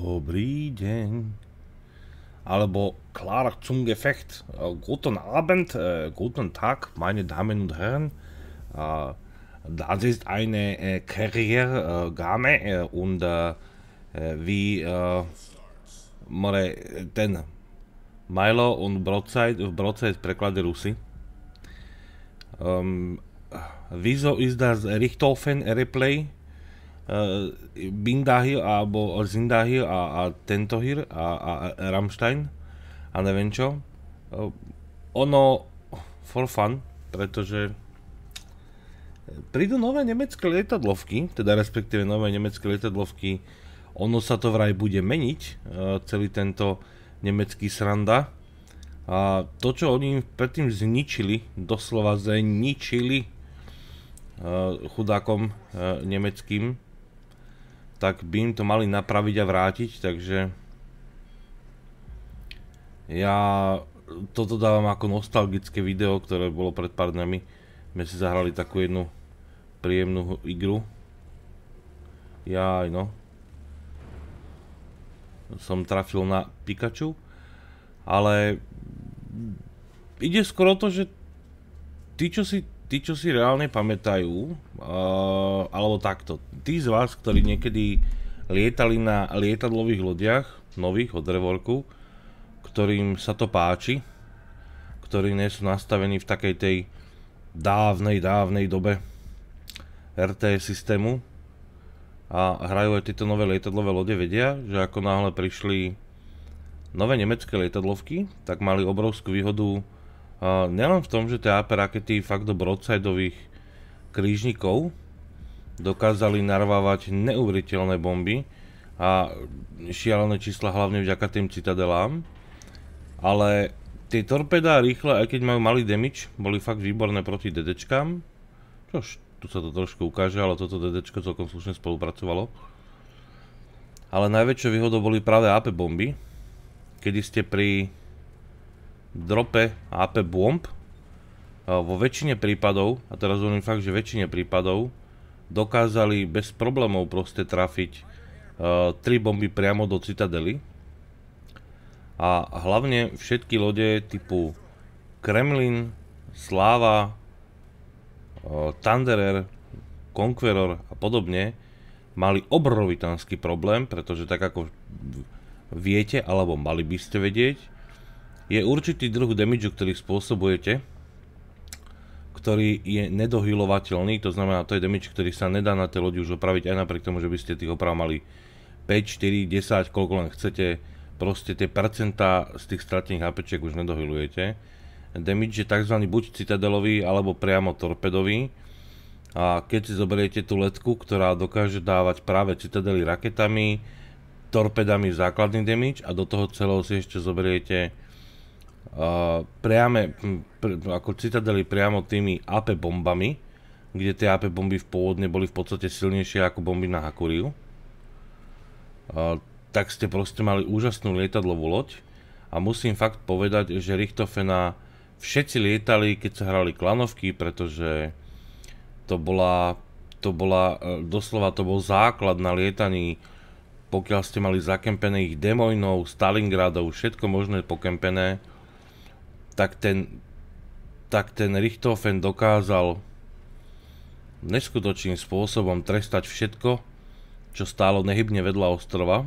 Dobrý deň. Alebo klar zum Gefecht. Eh, guten Abend, eh, guten Tag, meine Damen und Herren. Eh, das ist eine äh, game und wie more, ten Milo und Brotzeit, Brotzeit preklade Rusy. Ähm, wieso ist das Richthofen Replay? uh, eh, Bindahir alebo Zindahir a, a Tentohir a, a, a Rammstein a neviem čo. Uh, ono for fun, pretože eh, prídu nové nemecké lietadlovky, teda respektíve nové nemecké lietadlovky, ono sa to vraj bude meniť, uh, celý tento nemecký sranda. A to, čo oni predtým zničili, doslova zničili uh, chudákom uh, nemeckým, tak by im to mali napraviť a vrátiť, takže ja toto dávam ako nostalgické video, ktoré bolo pred pár dňami. My si zahrali takú jednu príjemnú igru. Jaj no. Som trafil na Pikachu. Ale ide skoro to, že tí, čo si tí, čo si reálne pamätajú, uh, alebo takto, tí z vás, ktorí niekedy lietali na lietadlových lodiach, nových od Revorku, ktorým sa to páči, ktorí nie sú nastavení v takej tej dávnej, dávnej dobe RT systému a hrajú aj tieto nové lietadlové lode, vedia, že ako náhle prišli nové nemecké lietadlovky, tak mali obrovskú výhodu Uh, nielen v tom, že tie AP rakety fakt do broadsideových krížnikov dokázali narvávať neuveriteľné bomby a šialené čísla hlavne vďaka tým citadelám, ale tie torpedá rýchle, aj keď majú malý damage, boli fakt výborné proti DDčkám. Čož, tu sa to trošku ukáže, ale toto DDčko celkom slušne spolupracovalo. Ale najväčšou výhodou boli práve AP bomby, kedy ste pri drope AP bomb e, vo väčšine prípadov, a teraz hovorím fakt, že väčšine prípadov, dokázali bez problémov proste trafiť 3 e, bomby priamo do citadely. A hlavne všetky lode typu Kremlin, Sláva, e, Thunderer, Conqueror a podobne mali obrovitánsky problém, pretože tak ako viete, alebo mali by ste vedieť, je určitý druh damage, ktorý spôsobujete, ktorý je nedohylovateľný, to znamená, to je damage, ktorý sa nedá na tej lodi už opraviť, aj napriek tomu, že by ste tých oprav mali 5, 4, 10, koľko len chcete, proste tie percentá z tých stratených HPček už nedohylujete. Damage je tzv. buď citadelový, alebo priamo torpedový. A keď si zoberiete tú letku, ktorá dokáže dávať práve citadely raketami, torpedami základný damage a do toho celého si ešte zoberiete Uh, priame, hm, pr, ako citadeli priamo tými AP bombami, kde tie AP bomby v pôvodne boli v podstate silnejšie ako bomby na Hakuriu. Uh, tak ste proste mali úžasnú lietadlovú loď a musím fakt povedať, že Richtofena všetci lietali, keď sa hrali klanovky, pretože to bola, to bola, e, doslova to bol základ na lietaní, pokiaľ ste mali zakempené ich Stalingradov, všetko možné pokempené, tak ten, tak ten Richthofen dokázal neskutočným spôsobom trestať všetko, čo stálo nehybne vedľa ostrova.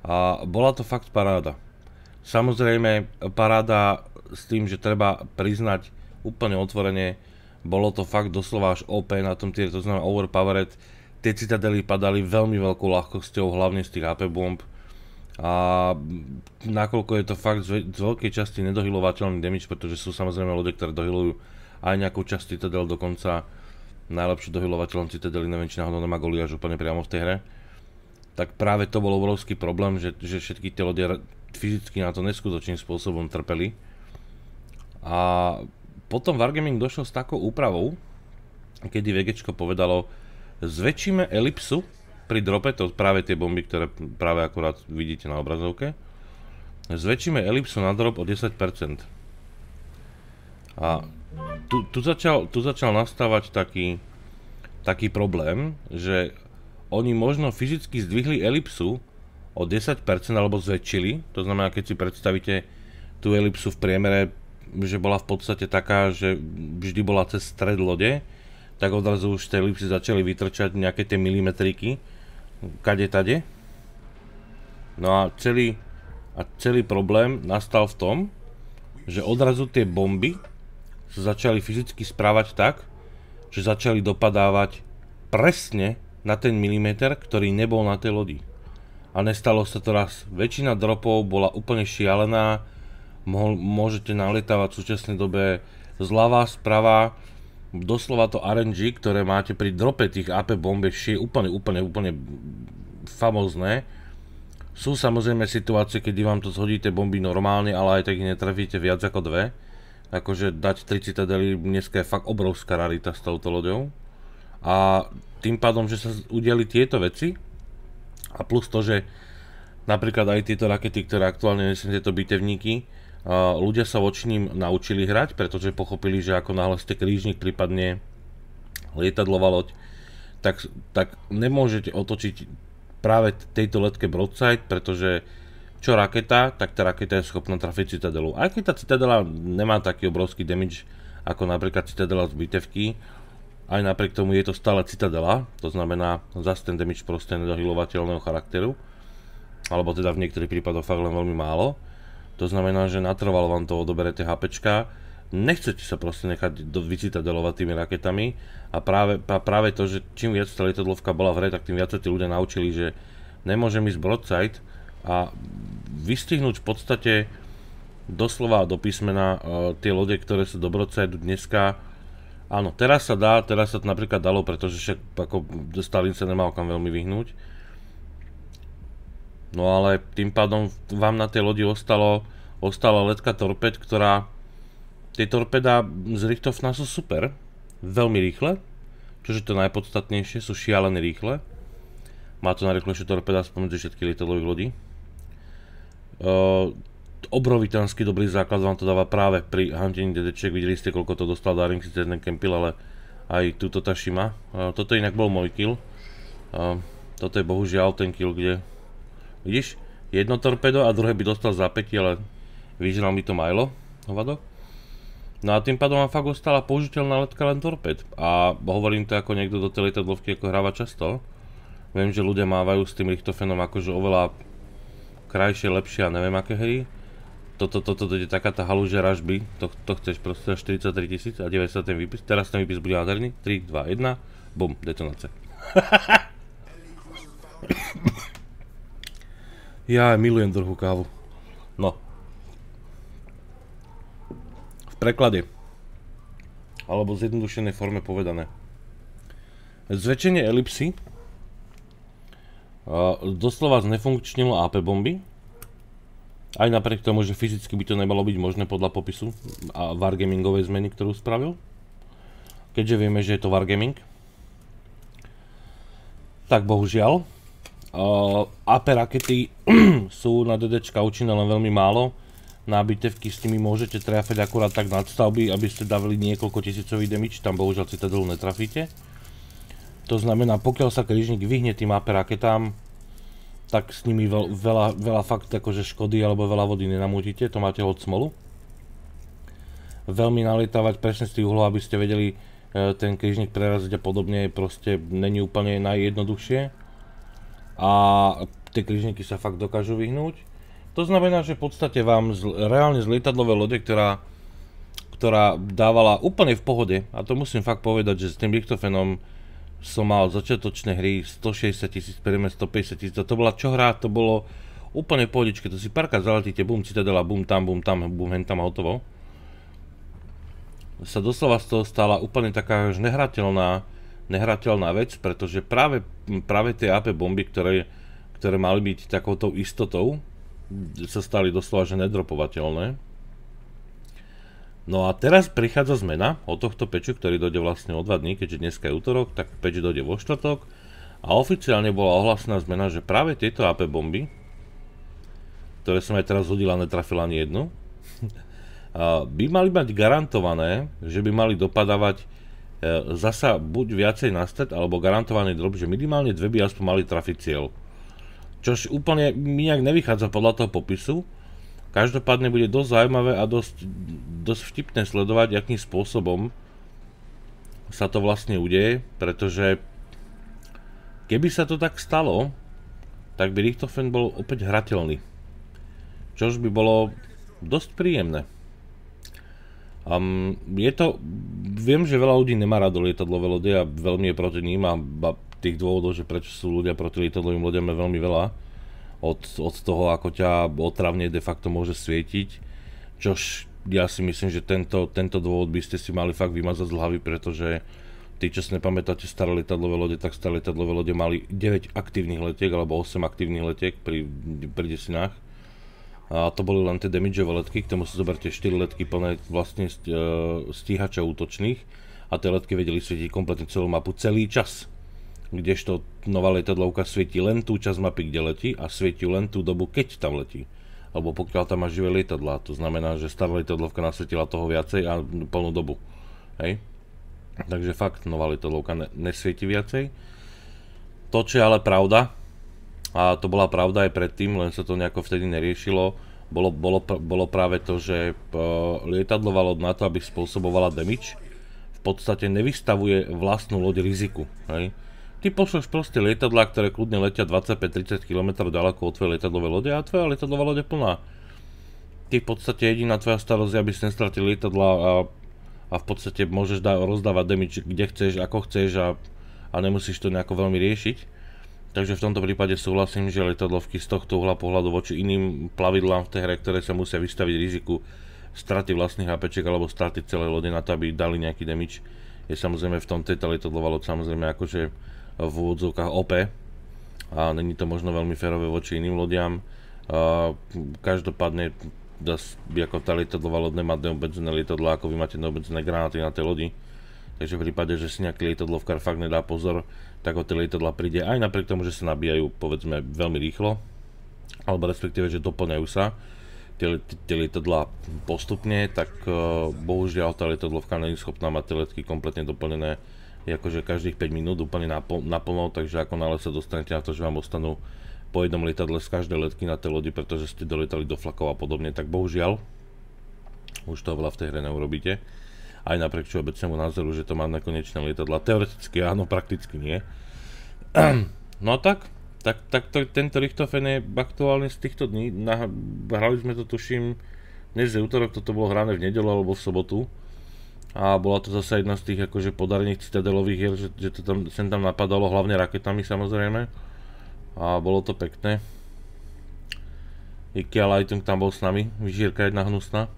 A bola to fakt paráda. Samozrejme, paráda s tým, že treba priznať úplne otvorene, bolo to fakt doslova až OP na tom tier, to znamená overpowered. Tie citadely padali veľmi veľkou ľahkosťou, hlavne z tých AP bomb a nakoľko je to fakt z veľkej časti nedohylovateľný damage, pretože sú samozrejme lode, ktoré dohylujú aj nejakú časť Citadel, dokonca najlepší dohylovateľom Citadel, neviem či náhodou nemá až úplne priamo v tej hre, tak práve to bol obrovský problém, že, že všetky tie lode fyzicky na to neskutočným spôsobom trpeli. A potom Wargaming došlo s takou úpravou, kedy VG povedalo, zväčšíme elipsu pri drope, to práve tie bomby, ktoré práve akurát vidíte na obrazovke, zväčšíme elipsu na drop o 10%. A tu, tu, začal, tu začal nastávať taký, taký problém, že oni možno fyzicky zdvihli elipsu o 10% alebo zväčšili, to znamená, keď si predstavíte tú elipsu v priemere, že bola v podstate taká, že vždy bola cez stred lode, tak odrazu už tie tej elipsy začali vytrčať nejaké tie milimetriky, kade tade. No a celý, a celý problém nastal v tom, že odrazu tie bomby sa začali fyzicky správať tak, že začali dopadávať presne na ten milimeter, ktorý nebol na tej lodi. A nestalo sa to raz. Väčšina dropov bola úplne šialená, Mohol, môžete nalietávať v súčasnej dobe zľava, sprava, doslova to RNG, ktoré máte pri drope tých AP bombiek, je úplne, úplne, úplne famózne. Sú samozrejme situácie, kedy vám to zhodíte bomby normálne, ale aj tak ich netrafíte viac ako dve. Akože dať 3 citadely dneska je fakt obrovská rarita s touto loďou. A tým pádom, že sa udeli tieto veci, a plus to, že napríklad aj tieto rakety, ktoré aktuálne nesú tieto bitevníky, ľudia sa voči ním naučili hrať, pretože pochopili, že ako náhle ste krížnik, prípadne lietadlová loď, tak, tak nemôžete otočiť práve tejto letke broadside, pretože čo raketa, tak tá raketa je schopná trafiť citadelu. Aj keď tá citadela nemá taký obrovský damage, ako napríklad citadela z bitevky, aj napriek tomu je to stále citadela, to znamená zase ten damage proste nedohylovateľného charakteru, alebo teda v niektorých prípadoch fakt len veľmi málo. To znamená, že natrvalo vám to odoberete HP. nechcete sa proste nechať vycitadelovať tými raketami a práve, práve to, že čím viac tá lietadlovka bola v hre, tak tým viac sa tí ľudia naučili, že nemôžem ísť broadside a vystihnúť v podstate doslova do písmena e, tie lode, ktoré sú do broadside dneska. Áno, teraz sa dá, teraz sa to napríklad dalo, pretože však ako Stalin sa nemal kam veľmi vyhnúť, No ale tým pádom vám na tej lodi ostalo, ostala letka torped, ktorá... Tie torpeda z Richtofna sú super. Veľmi rýchle. Čo je to najpodstatnejšie, sú šialené rýchle. Má to najrychlejšie torpeda spomedzi všetky lietadlových lodí. Uh, obrovitánsky dobrý základ vám to dáva práve pri hantení dedeček. Videli ste, koľko to dostal Daring, si ten kempil, ale aj túto Tashima. Uh, toto inak bol môj kill. Uh, toto je bohužiaľ ten kill, kde Vidíš, jedno torpedo a druhé by dostal za päti, ale vyžral mi to majlo, hovado. No a tým pádom vám fakt ostala použiteľná letka len torped. A hovorím to ako niekto do tej letadlovky ako hráva často. Viem, že ľudia mávajú s tým Richtofenom akože oveľa krajšie, lepšie a neviem aké hry. Toto, toto, toto je taká tá halúžia ražby, to, to chceš proste 43 tisíc a 90 ten výpis, teraz ten výpis bude nádherný, 3, 2, 1, bum, detonácia. Ja milujem druhú kávu. No. V preklade. Alebo v zjednodušenej forme povedané. Zväčšenie elipsy doslova znefunkčnilo AP bomby. Aj napriek tomu, že fyzicky by to nemalo byť možné podľa popisu a wargamingovej zmeny, ktorú spravil. Keďže vieme, že je to wargaming. Tak bohužiaľ. AP rakety sú na DDčka účinné len veľmi málo. Na bitevky s nimi môžete trafiť akurát tak nadstavby, aby ste dávali niekoľko tisícový damage, tam bohužiaľ citadelu netrafíte. To znamená, pokiaľ sa križník vyhne tým AP raketám, tak s nimi veľa, veľa fakt akože škody alebo veľa vody nenamútite, to máte od smolu. Veľmi nalietávať presne z tých uhlov, aby ste vedeli e, ten križník preraziť a podobne, proste není úplne najjednoduchšie a tie križníky sa fakt dokážu vyhnúť. To znamená, že v podstate vám z, reálne z lietadlové lode, ktorá, ktorá dávala úplne v pohode, a to musím fakt povedať, že s tým Richtofenom som mal začiatočné hry 160 tisíc, prejme 150 tisíc, to bola čo hra, to bolo úplne v pohodičke, to si parka zaletíte, bum, citadela, bum, tam, bum, tam, bum, hen tam a hotovo. Sa doslova z toho stala úplne taká už nehrateľná, nehrateľná vec, pretože práve, práve tie AP bomby, ktoré, ktoré mali byť takouto istotou, sa stali doslova že nedropovateľné. No a teraz prichádza zmena od tohto peču, ktorý dojde vlastne o 2 dní, keďže dneska je útorok, tak peč dojde vo štvrtok. A oficiálne bola ohlasená zmena, že práve tieto AP bomby, ktoré som aj teraz hodil a ani jednu, by mali mať garantované, že by mali dopadávať E, zasa buď viacej na alebo garantovaný drop, že minimálne dve by aspoň mali trafiť cieľ. Čož úplne mi nejak nevychádza podľa toho popisu. Každopádne bude dosť zaujímavé a dosť, dosť vtipné sledovať, akým spôsobom sa to vlastne udeje, pretože keby sa to tak stalo, tak by Richtofen bol opäť hrateľný. Čož by bolo dosť príjemné. Um, je to, viem, že veľa ľudí nemá rado lietadlové lode a veľmi je proti ním a, a tých dôvodov, že prečo sú ľudia proti lietadlovým lodiam je veľmi veľa. Od, od toho, ako ťa otravne de facto môže svietiť, čož ja si myslím, že tento, tento dôvod by ste si mali fakt vymazať z hlavy, pretože tí, čo si nepamätáte staré lietadlové lode, tak staré lietadlové lode mali 9 aktívnych letiek alebo 8 aktívnych letiek pri, pri desinách a to boli len tie damageové letky, k tomu si zoberte 4 letky plné vlastne e, stíhačov útočných a tie letky vedeli svietiť kompletne celú mapu celý čas. Kdežto nová letadlovka svieti len tú časť mapy, kde letí a svieti len tú dobu, keď tam letí. Alebo pokiaľ tam má živé letadla, to znamená, že stará lietadlovka nasvietila toho viacej a plnú dobu. Hej? Takže fakt nová lietadlovka nesvieti viacej. To, čo je ale pravda, a to bola pravda aj predtým, len sa to nejako vtedy neriešilo. Bolo, bolo, bolo práve to, že lietadlo valo na to, aby spôsobovala damage, v podstate nevystavuje vlastnú loď riziku. Hej? Ty pošleš proste lietadla, ktoré kľudne letia 25-30 km ďaleko od tvojej lietadlovej lode a tvoja lietadlová loď je plná. Ty v podstate jediná tvoja starosť je, aby si nestratil lietadla a, a v podstate môžeš rozdávať damage kde chceš, ako chceš a, a nemusíš to nejako veľmi riešiť Takže v tomto prípade súhlasím, že letadlovky z tohto uhla pohľadu voči iným plavidlám v tej hre, ktoré sa musia vystaviť riziku straty vlastných HP alebo straty celej lode na to, aby dali nejaký damage, je samozrejme v tom tejto letadlová loď samozrejme akože v úvodzovkách OP a není to možno veľmi férové voči iným lodiam. každopádne ako tá letadlová loď nemá neobmedzené lietadlo, ako vy máte neobmedzené granáty na tej lodi. Takže v prípade, že si nejaký lietadlovkár fakt nedá pozor, tak o tie lietadla príde aj napriek tomu, že sa nabíjajú povedzme veľmi rýchlo, alebo respektíve, že doplňajú sa tie, tie lietadla postupne, tak eh, bohužiaľ tá lietadlovka není schopná mať tie letky kompletne doplnené akože každých 5 minút úplne naplno, takže ako nále sa dostanete na to, že vám ostanú po jednom lietadle z každej letky na tej lodi, pretože ste doletali do flakov a podobne, tak bohužiaľ už to veľa v tej hre neurobíte aj napriek obecnému názoru, že to má nekonečné lietadla. Teoreticky áno, prakticky nie. No tak, tak, tak to, tento Richtofen je aktuálne z týchto dní. Na, hrali sme to tuším, dnes je útorok, toto bolo hrané v nedelu alebo v sobotu. A bola to zase jedna z tých akože podarených citadelových hier, že, že to tam, sem tam napadalo, hlavne raketami samozrejme. A bolo to pekné. Ikea Lighting tam bol s nami, vyžírka jedna hnusná.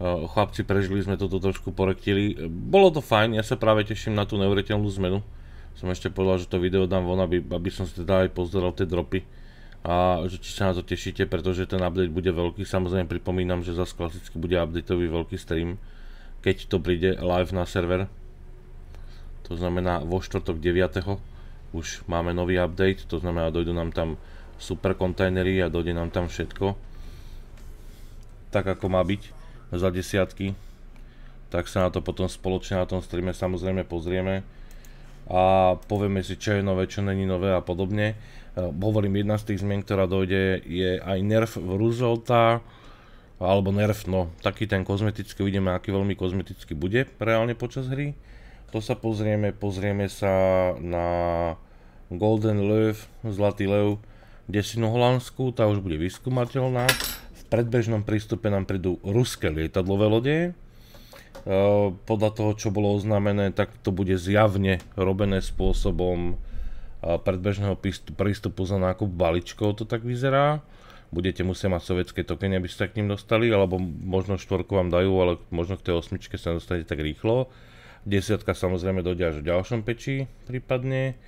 Eh, chlapci prežili sme toto trošku porektili. Bolo to fajn, ja sa práve teším na tú neuveriteľnú zmenu. Som ešte povedal, že to video dám von, aby, aby som si teda aj pozeral tie dropy a že či sa na to tešíte, pretože ten update bude veľký. Samozrejme pripomínam, že zase klasicky bude updateový veľký stream, keď to príde live na server. To znamená vo štvrtok 9. už máme nový update, to znamená dojdú nám tam super kontajnery a dojde nám tam všetko tak ako má byť za desiatky, tak sa na to potom spoločne na tom streame samozrejme pozrieme a povieme si, čo je nové, čo není nové a podobne. E, hovorím, jedna z tých zmien, ktorá dojde, je aj nerf v Roosevelta, alebo nerf, no, taký ten kozmetický, uvidíme, aký veľmi kozmetický bude reálne počas hry. To sa pozrieme, pozrieme sa na Golden Lev, Zlatý lev, desinu holandskú, tá už bude vyskúmateľná predbežnom prístupe nám prídu ruské lietadlové lode. E, podľa toho, čo bolo oznámené, tak to bude zjavne robené spôsobom e, predbežného prístupu za nákup balíčkov, to tak vyzerá. Budete musieť mať sovietské tokeny, aby ste k ním dostali, alebo možno štvorku vám dajú, ale možno k tej osmičke sa dostanete tak rýchlo. Desiatka samozrejme dojde až v ďalšom peči prípadne.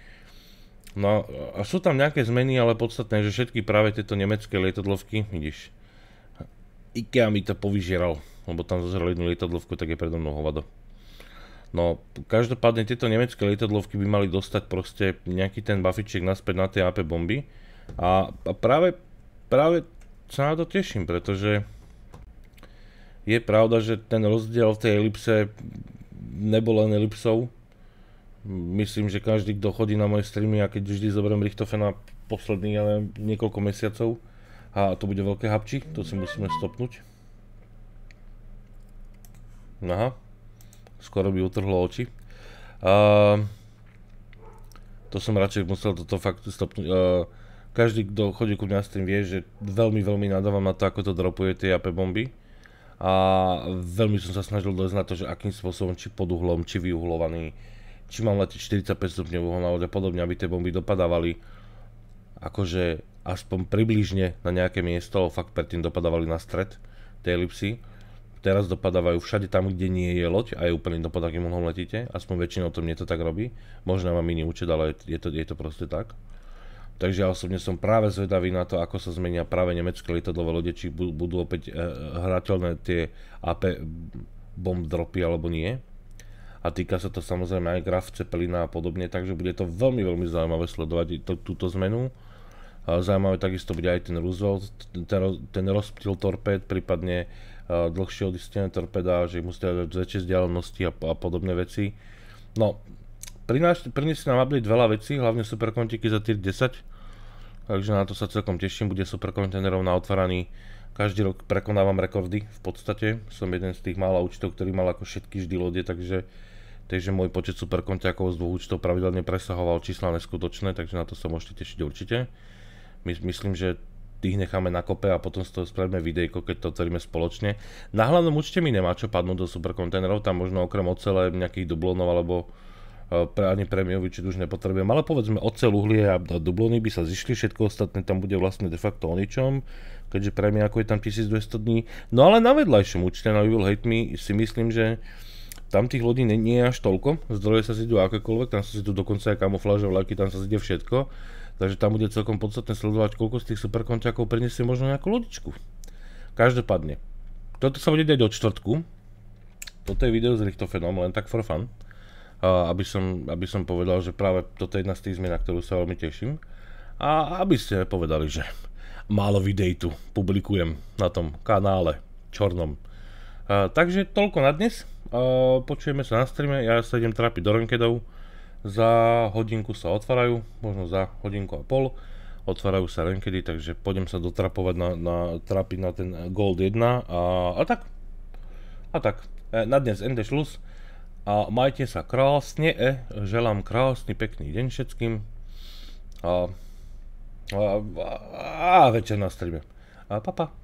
No a sú tam nejaké zmeny, ale podstatné, že všetky práve tieto nemecké lietadlovky, vidíš, IKEA mi to povyžieral, lebo tam zozeral jednu lietadlovku, tak je predo mnou hovado. No, každopádne tieto nemecké lietadlovky by mali dostať proste nejaký ten bafiček naspäť na tie AP bomby. A, a práve, práve sa na to teším, pretože je pravda, že ten rozdiel v tej elipse nebol len elipsou. Myslím, že každý, kto chodí na moje streamy, a keď vždy zoberiem Richtofena posledných, ja neviem, niekoľko mesiacov, a to bude veľké hapči, to si musíme stopnúť. Aha, skoro by utrhlo oči. to som radšej musel toto fakt stopnúť. každý, kto chodí ku mňa s tým vie, že veľmi, veľmi nadávam na to, ako to dropuje tie AP bomby. A veľmi som sa snažil dojsť na to, že akým spôsobom, či pod uhlom, či vyuhlovaný, či mám letiť 45 stupňov hlavu a podobne, aby tie bomby dopadávali akože aspoň približne na nejaké miesto, fakt predtým dopadávali na stred tej elipsy. Teraz dopadávajú všade tam, kde nie je loď a je úplne dopad, akým uhlom letíte. Aspoň väčšinou to mne to tak robí. Možno mám iný účet, ale je to, je to proste tak. Takže ja osobne som práve zvedavý na to, ako sa zmenia práve nemecké lietadlové lode, či budú opäť e, hrateľné tie AP bomb dropy alebo nie. A týka sa to samozrejme aj graf Cepelina a podobne, takže bude to veľmi, veľmi zaujímavé sledovať túto zmenu. Zaujímavé takisto bude aj ten Roosevelt, ten, ten torpéd, prípadne dlhšie odistené torpeda, že musíte dať väčšie vzdialenosti a, a podobné veci. No, priniesie nám update veľa vecí, hlavne superkontiky za tier 10, takže na to sa celkom teším, bude superkontenerov na otváraný každý rok prekonávam rekordy v podstate. Som jeden z tých mála účtov, ktorý mal ako všetky vždy lode, takže, takže môj počet kontiakov z dvoch účtov pravidelne presahoval čísla neskutočné, takže na to sa môžete tešiť určite. My, myslím, že tých necháme na kope a potom z toho spravíme videjko, keď to celíme spoločne. Na hlavnom účte mi nemá čo padnúť do superkontajnerov, tam možno okrem ocele nejakých dublónov alebo e, pre ani premiový či už nepotrebujem, ale povedzme ocel, uhlie a dublóny by sa zišli, všetko ostatné tam bude vlastne de facto o ničom, keďže premia ako je tam 1200 dní. No ale na vedľajšom účte na Evil Hate Me si myslím, že tam tých lodí nie, nie je až toľko, zdroje sa zidú akékoľvek, tam sa zidú dokonca aj kamufláže, vlaky, tam sa zide všetko Takže tam bude celkom podstatné sledovať, koľko z tých superkonťakov prinesie možno nejakú lodičku. Každopádne, toto sa bude dať od čtvrtku. Toto je video s Richtofenom, len tak for fun. aby, som, aby som povedal, že práve toto je jedna z tých zmien, na ktorú sa veľmi teším. A aby ste povedali, že málo videí tu publikujem na tom kanále čornom. Uh, takže toľko na dnes. Uh, počujeme sa na streame, ja sa idem trápiť do Rankedov. Za hodinku sa otvárajú, možno za hodinku a pol. Otvárajú sa rankedy, takže pôjdem sa dotrapovať na, na, trapiť na ten Gold 1 a, a tak. A tak. E, na dnes ND šluz A majte sa krásne, e, želám krásny, pekný deň všetkým. A, a, a, a večer na streame. A papa. Pa.